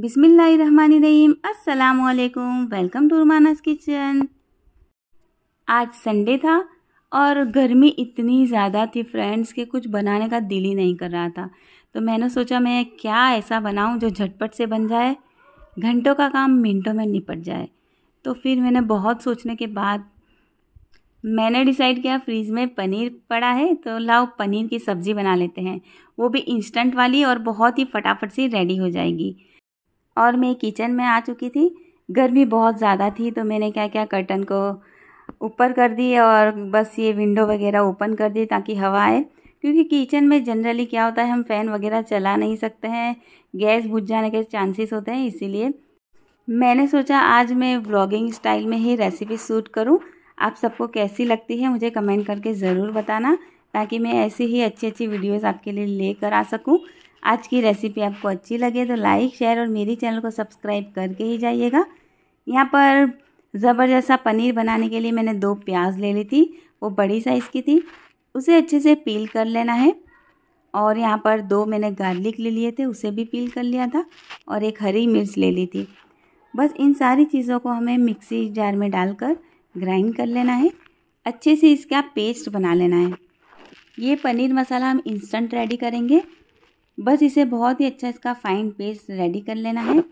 बिसमीम असलकुम welcome to Rumana's kitchen आज संडे था और गर्मी इतनी ज़्यादा थी फ्रेंड्स के कुछ बनाने का दिल ही नहीं कर रहा था तो मैंने सोचा मैं क्या ऐसा बनाऊं जो झटपट से बन जाए घंटों का काम मिनटों में निपट जाए तो फिर मैंने बहुत सोचने के बाद मैंने डिसाइड किया फ्रीज में पनीर पड़ा है तो लाओ पनीर की सब्ज़ी बना लेते हैं वो भी इंस्टेंट वाली और बहुत ही फटाफट से रेडी हो जाएगी और मैं किचन में आ चुकी थी गर्मी बहुत ज़्यादा थी तो मैंने क्या क्या कर्टन को ऊपर कर दी और बस ये विंडो वगैरह ओपन कर दी ताकि हवा आए क्योंकि किचन में जनरली क्या होता है हम फ़ैन वगैरह चला नहीं सकते हैं गैस बुझ जाने के चांसेस होते हैं इसीलिए मैंने सोचा आज मैं ब्लॉगिंग स्टाइल में ही रेसिपी सूट करूं आप सबको कैसी लगती है मुझे कमेंट करके ज़रूर बताना ताकि मैं ऐसी ही अच्छी अच्छी वीडियोस आपके लिए लेकर आ सकूं आज की रेसिपी आपको अच्छी लगे तो लाइक शेयर और मेरे चैनल को सब्सक्राइब करके ही जाइएगा यहाँ पर ज़बरदस्त पनीर बनाने के लिए मैंने दो प्याज ले ली थी वो बड़ी साइज़ की थी उसे अच्छे से पील कर लेना है और यहाँ पर दो मैंने गार्लिक ले लिए थे उसे भी पील कर लिया था और एक हरी मिर्च ले ली थी बस इन सारी चीज़ों को हमें मिक्सी जार में डालकर ग्राइंड कर लेना है अच्छे से इसका पेस्ट बना लेना है ये पनीर मसाला हम इंस्टेंट रेडी करेंगे बस इसे बहुत ही अच्छा इसका फाइन पेस्ट रेडी कर लेना है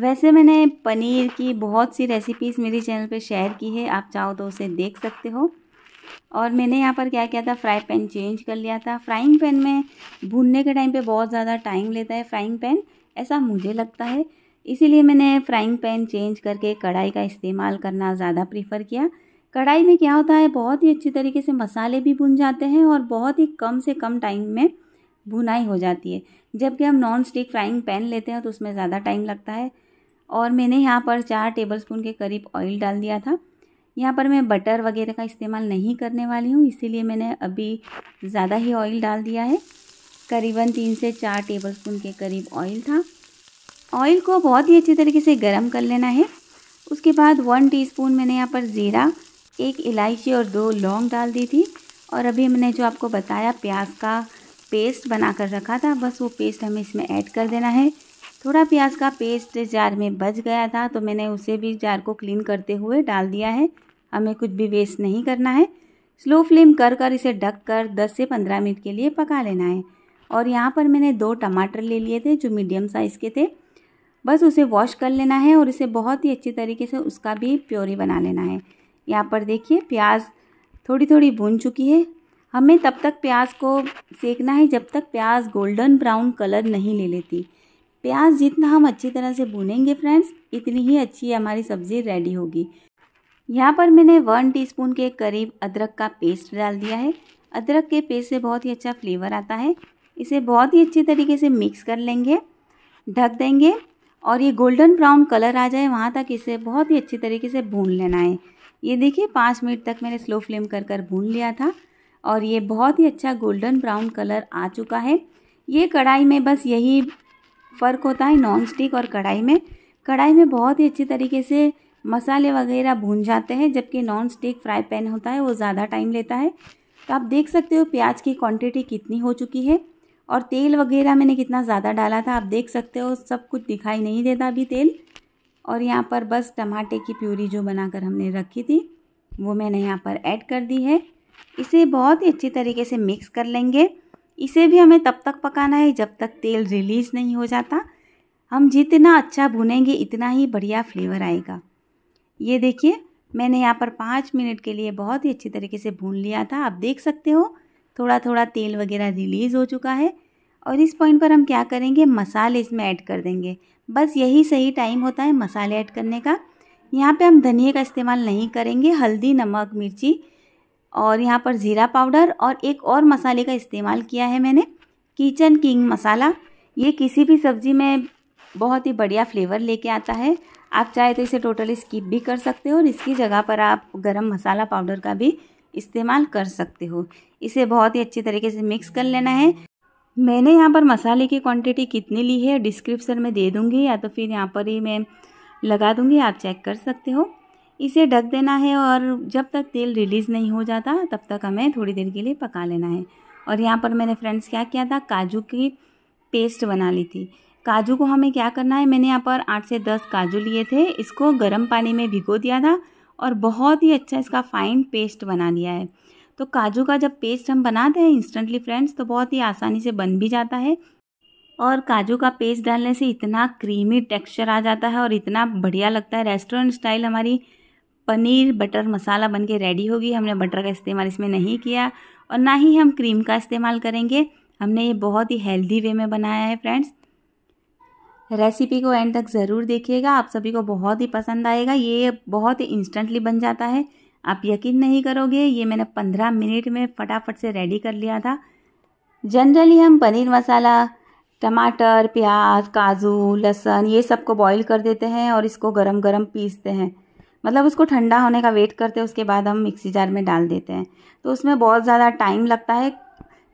वैसे मैंने पनीर की बहुत सी रेसिपीज़ मेरे चैनल पे शेयर की है आप चाहो तो उसे देख सकते हो और मैंने यहाँ पर क्या किया था फ्राई पैन चेंज कर लिया था फ्राइंग पैन में भूनने के टाइम पे बहुत ज़्यादा टाइम लेता है फ्राइंग पैन ऐसा मुझे लगता है इसीलिए मैंने फ्राइंग पैन चेंज करके कढ़ाई का इस्तेमाल करना ज़्यादा प्रीफर किया कढ़ाई में क्या होता है बहुत ही अच्छी तरीके से मसाले भी भुन जाते हैं और बहुत ही कम से कम टाइम में भुनाई हो जाती है जबकि हम नॉन स्टिक फ्राइंग पैन लेते हैं तो उसमें ज़्यादा टाइम लगता है और मैंने यहाँ पर चार टेबलस्पून के करीब ऑयल डाल दिया था यहाँ पर मैं बटर वगैरह का इस्तेमाल नहीं करने वाली हूँ इसीलिए मैंने अभी ज़्यादा ही ऑयल डाल दिया है करीबन तीन से चार टेबलस्पून के करीब ऑयल था ऑयल को बहुत ही अच्छी तरीके से गर्म कर लेना है उसके बाद वन टी मैंने यहाँ पर ज़ीरा एक इलायची और दो लौंग डाल दी थी और अभी मैंने जो आपको बताया प्याज का पेस्ट बना कर रखा था बस वो पेस्ट हमें इसमें ऐड कर देना है थोड़ा प्याज का पेस्ट जार में बच गया था तो मैंने उसे भी जार को क्लीन करते हुए डाल दिया है हमें कुछ भी वेस्ट नहीं करना है स्लो फ्लेम कर कर इसे ढक कर 10 से 15 मिनट के लिए पका लेना है और यहाँ पर मैंने दो टमाटर ले लिए थे जो मीडियम साइज़ के थे बस उसे वॉश कर लेना है और इसे बहुत ही अच्छे तरीके से उसका भी प्योरी बना लेना है यहाँ पर देखिए प्याज थोड़ी थोड़ी भून चुकी है हमें तब तक प्याज को सेकना है जब तक प्याज गोल्डन ब्राउन कलर नहीं ले लेती प्याज जितना हम अच्छी तरह से भूनेंगे फ्रेंड्स इतनी ही अच्छी हमारी सब्ज़ी रेडी होगी यहाँ पर मैंने वन टीस्पून के करीब अदरक का पेस्ट डाल दिया है अदरक के पेस्ट से बहुत ही अच्छा फ्लेवर आता है इसे बहुत ही अच्छे तरीके से मिक्स कर लेंगे ढक देंगे और ये गोल्डन ब्राउन कलर आ जाए वहाँ तक इसे बहुत ही अच्छी तरीके से भून लेना है ये देखिए पाँच मिनट तक मैंने स्लो फ्लेम कर कर भून लिया था और ये बहुत ही अच्छा गोल्डन ब्राउन कलर आ चुका है ये कढ़ाई में बस यही फ़र्क होता है नॉन स्टिक और कढ़ाई में कढ़ाई में बहुत ही अच्छी तरीके से मसाले वगैरह भून जाते हैं जबकि नॉन स्टिक फ्राई पैन होता है वो ज़्यादा टाइम लेता है तो आप देख सकते हो प्याज की क्वांटिटी कितनी हो चुकी है और तेल वगैरह मैंने कितना ज़्यादा डाला था आप देख सकते हो सब कुछ दिखाई नहीं देता अभी तेल और यहाँ पर बस टमाटे की प्यूरी जो बनाकर हमने रखी थी वो मैंने यहाँ पर ऐड कर दी है इसे बहुत ही अच्छी तरीके से मिक्स कर लेंगे इसे भी हमें तब तक पकाना है जब तक तेल रिलीज़ नहीं हो जाता हम जितना अच्छा भुनेंगे इतना ही बढ़िया फ्लेवर आएगा ये देखिए मैंने यहाँ पर पाँच मिनट के लिए बहुत ही अच्छी तरीके से भून लिया था आप देख सकते हो थोड़ा थोड़ा तेल वगैरह रिलीज़ हो चुका है और इस पॉइंट पर हम क्या करेंगे मसाले इसमें ऐड कर देंगे बस यही सही टाइम होता है मसाले ऐड करने का यहाँ पे हम धनिया का इस्तेमाल नहीं करेंगे हल्दी नमक मिर्ची और यहाँ पर ज़ीरा पाउडर और एक और मसाले का इस्तेमाल किया है मैंने किचन किंग मसाला ये किसी भी सब्ज़ी में बहुत ही बढ़िया फ्लेवर लेके आता है आप चाहे तो इसे टोटली स्किप भी कर सकते हो और इसकी जगह पर आप गरम मसाला पाउडर का भी इस्तेमाल कर सकते हो इसे बहुत ही अच्छी तरीके से मिक्स कर लेना है मैंने यहाँ पर मसाले की क्वांटिटी कितनी ली है डिस्क्रिप्शन में दे दूँगी या तो फिर यहाँ पर ही मैं लगा दूँगी आप चेक कर सकते हो इसे ढक देना है और जब तक तेल रिलीज़ नहीं हो जाता तब तक हमें थोड़ी देर के लिए पका लेना है और यहाँ पर मैंने फ्रेंड्स क्या किया था काजू की पेस्ट बना ली थी काजू को हमें क्या करना है मैंने यहाँ पर आठ से दस काजू लिए थे इसको गर्म पानी में भिगो दिया था और बहुत ही अच्छा इसका फाइन पेस्ट बना लिया है तो काजू का जब पेस्ट हम बनाते हैं इंस्टेंटली फ्रेंड्स तो बहुत ही आसानी से बन भी जाता है और काजू का पेस्ट डालने से इतना क्रीमी टेक्सचर आ जाता है और इतना बढ़िया लगता है रेस्टोरेंट स्टाइल हमारी पनीर बटर मसाला बन के रेडी होगी हमने बटर का इस्तेमाल इसमें नहीं किया और ना ही हम क्रीम का इस्तेमाल करेंगे हमने ये बहुत ही हेल्दी वे में बनाया है फ्रेंड्स रेसिपी को एंड तक ज़रूर देखिएगा आप सभी को बहुत ही पसंद आएगा ये बहुत ही इंस्टेंटली बन जाता है आप यकीन नहीं करोगे ये मैंने पंद्रह मिनट में फटाफट से रेडी कर लिया था जनरली हम पनीर मसाला टमाटर प्याज काजू लहसुन ये सबको बॉईल कर देते हैं और इसको गरम गरम पीसते हैं मतलब उसको ठंडा होने का वेट करते हैं उसके बाद हम मिक्सी जार में डाल देते हैं तो उसमें बहुत ज़्यादा टाइम लगता है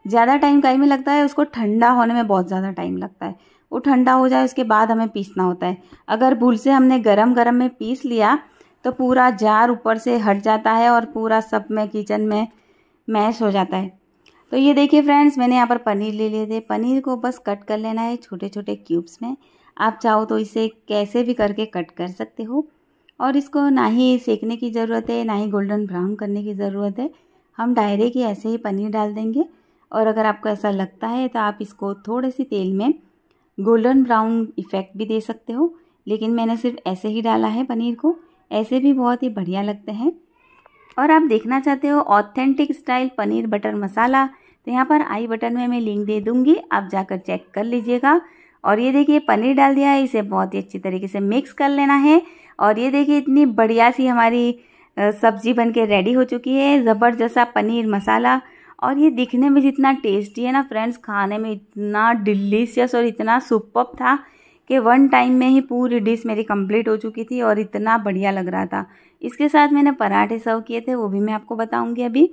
ज़्यादा टाइम कहीं में लगता है उसको ठंडा होने में बहुत ज़्यादा टाइम लगता है वो ठंडा हो जाए उसके बाद हमें पीसना होता है अगर भूल से हमने गरम गरम में पीस लिया तो पूरा जार ऊपर से हट जाता है और पूरा सब में किचन में मैश हो जाता है तो ये देखिए फ्रेंड्स मैंने यहाँ पर पनीर ले लिए थे पनीर को बस कट कर लेना है छोटे छोटे क्यूब्स में आप चाहो तो इसे कैसे भी करके कट कर सकते हो और इसको ना ही सेकने की ज़रूरत है ना ही गोल्डन ब्राउन करने की ज़रूरत है हम डायरेक्ट ही ऐसे ही पनीर डाल देंगे और अगर आपको ऐसा लगता है तो आप इसको थोड़े सी तेल में गोल्डन ब्राउन इफ़ेक्ट भी दे सकते हो लेकिन मैंने सिर्फ ऐसे ही डाला है पनीर को ऐसे भी बहुत ही बढ़िया लगते हैं और आप देखना चाहते हो authentic style paneer butter masala तो यहाँ पर आई बटन में मैं लिंक दे दूँगी आप जाकर चेक कर लीजिएगा और ये देखिए पनीर डाल दिया है इसे बहुत ही अच्छी तरीके से मिक्स कर लेना है और ये देखिए इतनी बढ़िया सी हमारी सब्जी बन के रेडी हो चुकी है ज़बरदस्ता पनीर मसाला और ये दिखने में जितना टेस्टी है ना फ्रेंड्स खाने में इतना डिलीशियस और इतना सुपअप था कि वन टाइम में ही पूरी डिश मेरी कंप्लीट हो चुकी थी और इतना बढ़िया लग रहा था इसके साथ मैंने पराठे सर्व किए थे वो भी मैं आपको बताऊंगी अभी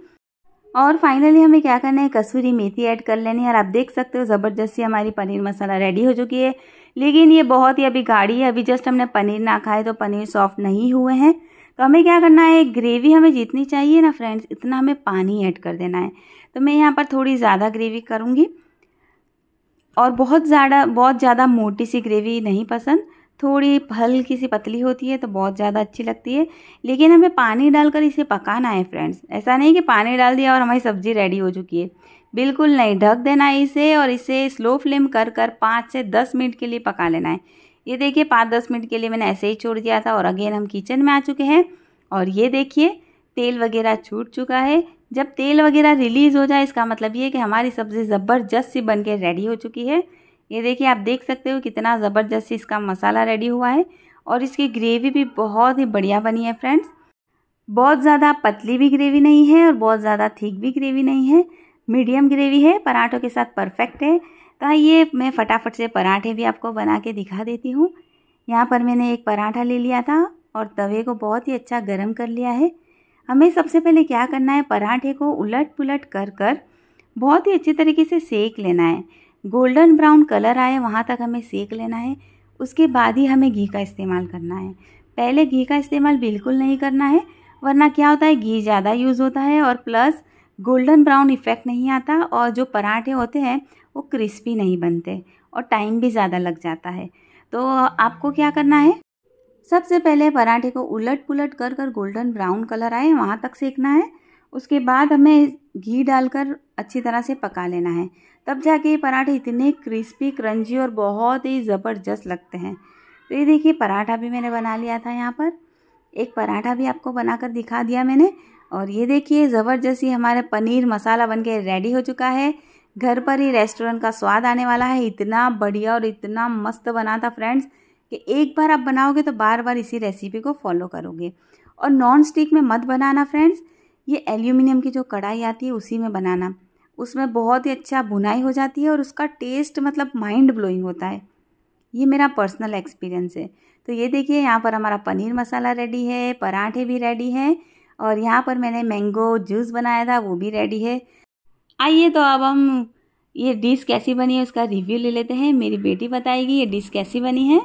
और फाइनली हमें क्या करना है कसूरी मेथी ऐड कर लेनी है और आप देख सकते हो ज़बरदस्ती हमारी पनीर मसाला रेडी हो चुकी है लेकिन ये बहुत ही अभी गाढ़ी है अभी जस्ट हमने पनीर ना खाए तो पनीर सॉफ्ट नहीं हुए हैं तो हमें क्या करना है ग्रेवी हमें जितनी चाहिए ना फ्रेंड्स इतना हमें पानी ऐड कर देना है तो मैं यहाँ पर थोड़ी ज़्यादा ग्रेवी करूँगी और बहुत ज़्यादा बहुत ज़्यादा मोटी सी ग्रेवी नहीं पसंद थोड़ी हल्की सी पतली होती है तो बहुत ज़्यादा अच्छी लगती है लेकिन हमें पानी डालकर इसे पकाना है फ्रेंड्स ऐसा नहीं कि पानी डाल दिया और हमारी सब्ज़ी रेडी हो चुकी है बिल्कुल नहीं ढक देना है इसे और इसे स्लो फ्लेम कर कर पाँच से दस मिनट के लिए पका लेना है ये देखिए पाँच दस मिनट के लिए मैंने ऐसे ही छोड़ दिया था और अगेन हम किचन में आ चुके हैं और ये देखिए तेल वगैरह छूट चुका है जब तेल वगैरह रिलीज़ हो जाए इसका मतलब ये है कि हमारी सब्ज़ी ज़बरदस्त सी बन के रेडी हो चुकी है ये देखिए आप देख सकते हो कितना ज़बरदस्त इसका मसाला रेडी हुआ है और इसकी ग्रेवी भी बहुत ही बढ़िया बनी है फ्रेंड्स बहुत ज़्यादा पतली भी ग्रेवी नहीं है और बहुत ज़्यादा थीक भी ग्रेवी नहीं है मीडियम ग्रेवी है पराठों के साथ परफेक्ट है तो हाँ, ये मैं फटाफट से पराठे भी आपको बना के दिखा देती हूँ यहाँ पर मैंने एक पराठा ले लिया था और तवे को बहुत ही अच्छा गर्म कर लिया है हमें सबसे पहले क्या करना है पराठे को उलट पुलट कर कर बहुत ही अच्छी तरीके से सेक लेना है गोल्डन ब्राउन कलर आए वहाँ तक हमें सेक लेना है उसके बाद ही हमें घी का इस्तेमाल करना है पहले घी का इस्तेमाल बिल्कुल नहीं करना है वरना क्या होता है घी ज़्यादा यूज़ होता है और प्लस गोल्डन ब्राउन इफ़ेक्ट नहीं आता और जो पराठे होते हैं वो क्रिस्पी नहीं बनते और टाइम भी ज़्यादा लग जाता है तो आपको क्या करना है सबसे पहले पराठे को उलट पुलट कर कर गोल्डन ब्राउन कलर आए वहाँ तक सेकना है उसके बाद हमें घी डालकर अच्छी तरह से पका लेना है तब जाके ये पराठे इतने क्रिस्पी क्रंची और बहुत ही ज़बरदस्त लगते हैं तो ये देखिए पराठा भी मैंने बना लिया था यहाँ पर एक पराठा भी आपको बनाकर दिखा दिया मैंने और ये देखिए ज़बरदस्त ही हमारे पनीर मसाला बन के रेडी हो चुका है घर पर ही रेस्टोरेंट का स्वाद आने वाला है इतना बढ़िया और इतना मस्त बना था फ्रेंड्स कि एक बार आप बनाओगे तो बार बार इसी रेसिपी को फॉलो करोगे और नॉन स्टिक में मत बनाना फ्रेंड्स ये एल्यूमिनियम की जो कढ़ाई आती है उसी में बनाना उसमें बहुत ही अच्छा बुनाई हो जाती है और उसका टेस्ट मतलब माइंड ब्लोइंग होता है ये मेरा पर्सनल एक्सपीरियंस है तो ये देखिए यहाँ पर हमारा पनीर मसाला रेडी है पराठे भी रेडी हैं और यहाँ पर मैंने मैंगो जूस बनाया था वो भी रेडी है आइए तो अब हम ये डिश कैसी बनी है उसका रिव्यू ले लेते हैं मेरी बेटी बताएगी ये डिश कैसी बनी है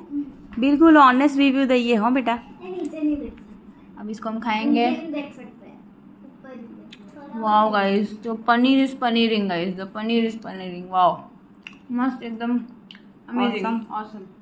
बिल्कुल ऑनेस्ट रिव्यू दिए हो बेटा अब इसको हम खाएंगे वाओ गाइस तो paneer is paneering guys the paneer is paneering wow मस्त एकदम अमेजिंग ऑसम